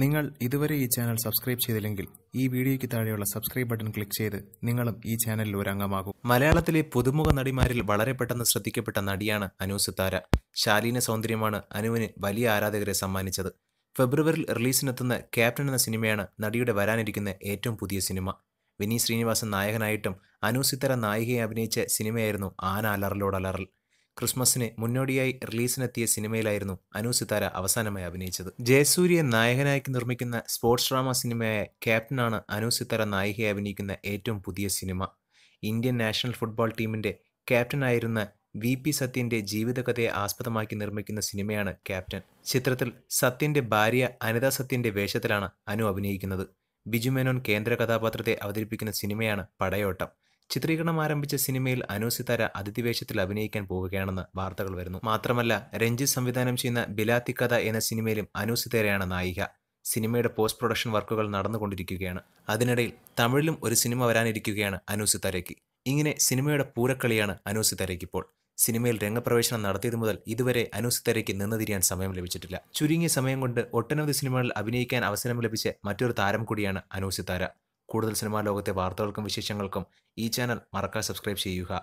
നിങ്ങൾ ഇതുവരെ ഈ ചാനൽ സബ്സ്ക്രൈബ് ചെയ്തില്ലെങ്കിൽ ഈ വീഡിയോയ്ക്ക് താഴെയുള്ള സബ്സ്ക്രൈബ് ബട്ടൺ ക്ലിക്ക് ചെയ്ത് നിങ്ങളും ഈ ചാനലിൽ ഒരു അംഗമാകും മലയാളത്തിലെ പുതുമുഖ നടിമാരിൽ വളരെ പെട്ടെന്ന് ശ്രദ്ധിക്കപ്പെട്ട നടിയാണ് അനു സിത്താര ശാലീന സൗന്ദര്യമാണ് അനുവിന് വലിയ ആരാധകരെ സമ്മാനിച്ചത് ഫെബ്രുവരിയിൽ റിലീസിനെത്തുന്ന ക്യാപ്റ്റൻ എന്ന സിനിമയാണ് നടിയുടെ വരാനിരിക്കുന്ന ഏറ്റവും പുതിയ സിനിമ വിനീത് ശ്രീനിവാസൻ നായകനായിട്ടും അനു സിത്താര നായികയെ അഭിനയിച്ച സിനിമയായിരുന്നു ആന അലറലോടലറൽ ക്രിസ്മസിന് മുന്നോടിയായി റിലീസിനെത്തിയ സിനിമയിലായിരുന്നു അനു സിതാര അവസാനമായി അഭിനയിച്ചത് ജയസൂര്യ നായകനായി നിർമ്മിക്കുന്ന സ്പോർട്സ് ഡ്രാമ സിനിമയായ ക്യാപ്റ്റനാണ് അനു സിതാര നായികയെ അഭിനയിക്കുന്ന ഏറ്റവും പുതിയ സിനിമ ഇന്ത്യൻ നാഷണൽ ഫുട്ബോൾ ടീമിന്റെ ക്യാപ്റ്റനായിരുന്ന വി പി സത്യന്റെ ജീവിതകഥയെ ആസ്പദമാക്കി നിർമ്മിക്കുന്ന സിനിമയാണ് ക്യാപ്റ്റൻ ചിത്രത്തിൽ സത്യന്റെ ഭാര്യ അനിത സത്യന്റെ വേഷത്തിലാണ് അനു അഭിനയിക്കുന്നത് ബിജുമേനോൻ കേന്ദ്ര കഥാപാത്രത്തെ അവതരിപ്പിക്കുന്ന സിനിമയാണ് പടയോട്ടം ചിത്രീകരണം ആരംഭിച്ച സിനിമയിൽ സിതാര അതിഥിവേഷത്തിൽ അഭിനയിക്കാൻ പോവുകയാണെന്ന് വാർത്തകൾ വരുന്നു മാത്രമല്ല രഞ്ജി സംവിധാനം ചെയ്യുന്ന ബിലാത്തി കഥ എന്ന സിനിമയിലും സിതാരയാണ് നായിക സിനിമയുടെ പോസ്റ്റ് പ്രൊഡക്ഷൻ വർക്കുകൾ നടന്നുകൊണ്ടിരിക്കുകയാണ് അതിനിടയിൽ തമിഴിലും ഒരു സിനിമ വരാനിരിക്കുകയാണ് സിതാരയ്ക്ക് ഇങ്ങനെ സിനിമയുടെ പൂരക്കളിയാണ് ഇപ്പോൾ സിനിമയിൽ രംഗപ്രവേശനം നടത്തിയത് മുതൽ ഇതുവരെ സിതാരയ്ക്ക് നിന്ന് തിരിയാൻ സമയം ലഭിച്ചിട്ടില്ല ചുരുങ്ങിയ സമയം കൊണ്ട് ഒട്ടനവധി സിനിമകളിൽ അഭിനയിക്കാൻ അവസരം ലഭിച്ച മറ്റൊരു താരം കൂടിയാണ് സിതാര കൂടുതൽ സിനിമാ ലോകത്തെ വാർത്തകൾക്കും വിശേഷങ്ങൾക്കും ഈ ചാനൽ മറക്കാതെ സബ്സ്ക്രൈബ് ചെയ്യുക